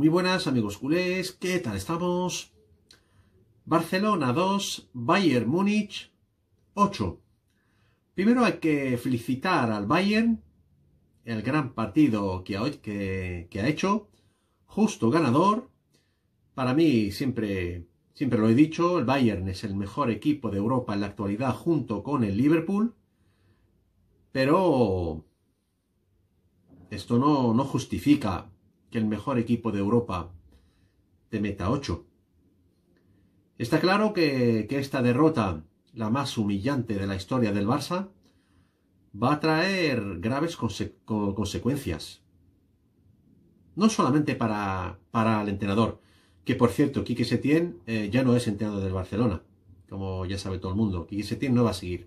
Muy buenas amigos culés, ¿qué tal estamos? Barcelona 2, Bayern Múnich 8. Primero hay que felicitar al Bayern, el gran partido que ha, que ha hecho, justo ganador. Para mí siempre, siempre lo he dicho, el Bayern es el mejor equipo de Europa en la actualidad junto con el Liverpool. Pero esto no, no justifica que el mejor equipo de Europa te meta 8. Está claro que, esta derrota, la más humillante de la historia del Barça, va a traer graves consecuencias. No solamente para, el entrenador, que por cierto, Quique Setién eh, ya no es entrenador del Barcelona, como ya sabe todo el mundo. Quique Setién no va a seguir.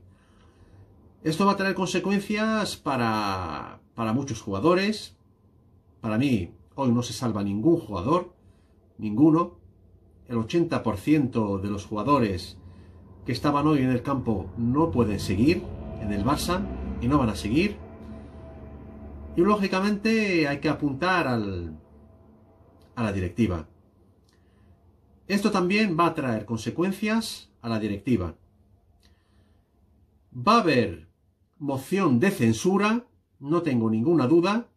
Esto va a traer consecuencias para, para muchos jugadores, para mí Hoy no se salva ningún jugador, ninguno. El 80% de los jugadores que estaban hoy en el campo no pueden seguir en el Barça y no van a seguir. Y lógicamente hay que apuntar al, a la directiva. Esto también va a traer consecuencias a la directiva. Va a haber moción de censura, no tengo ninguna duda,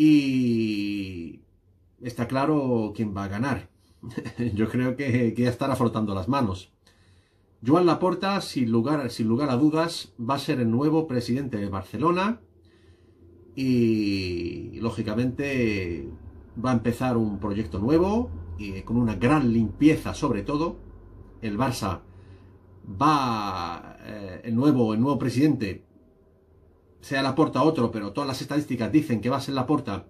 y está claro quién va a ganar. Yo creo que, que, ya estará frotando las manos. Joan Laporta, sin lugar, sin lugar a dudas, va a ser el nuevo presidente de Barcelona y, lógicamente, va a empezar un proyecto nuevo, y con una gran limpieza sobre todo. El Barça va, eh, el, nuevo, el nuevo presidente sea la a otro, pero todas las estadísticas dicen que va a ser la puerta,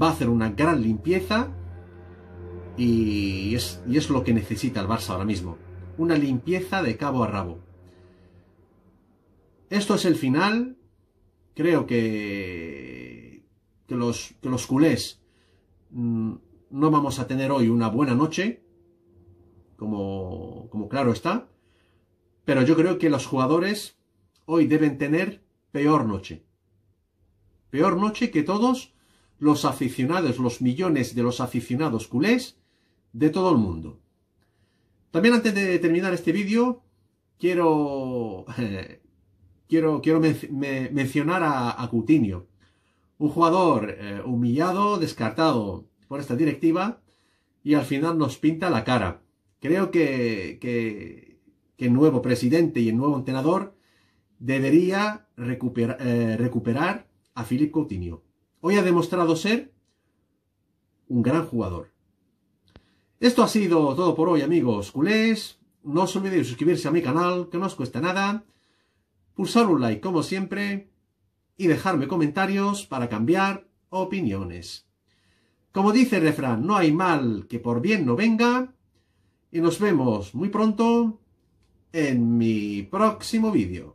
va a hacer una gran limpieza y es, lo que necesita el Barça ahora mismo. Una limpieza de cabo a rabo. Esto es el final. Creo que, que, los, que los culés mm, no vamos a tener hoy una buena noche, como, como claro está. Pero yo creo que los jugadores hoy deben tener peor noche. Peor noche que todos los aficionados, los millones de los aficionados culés de todo el mundo. También antes de terminar este vídeo, quiero, quiero, quiero mencionar a, Coutinho, un jugador eh, humillado, descartado por esta directiva y al final nos pinta la cara. Creo que, que, que el nuevo presidente y el nuevo entrenador debería recuperar, eh, a Philip Coutinho. Hoy ha demostrado ser un gran jugador. Esto ha sido todo por hoy, amigos culés. No os olvidéis suscribirse a mi canal, que no os cuesta nada. Pulsar un like, como siempre. Y dejarme comentarios para cambiar opiniones. Como dice el refrán, no hay mal que por bien no venga. Y nos vemos muy pronto en mi próximo vídeo.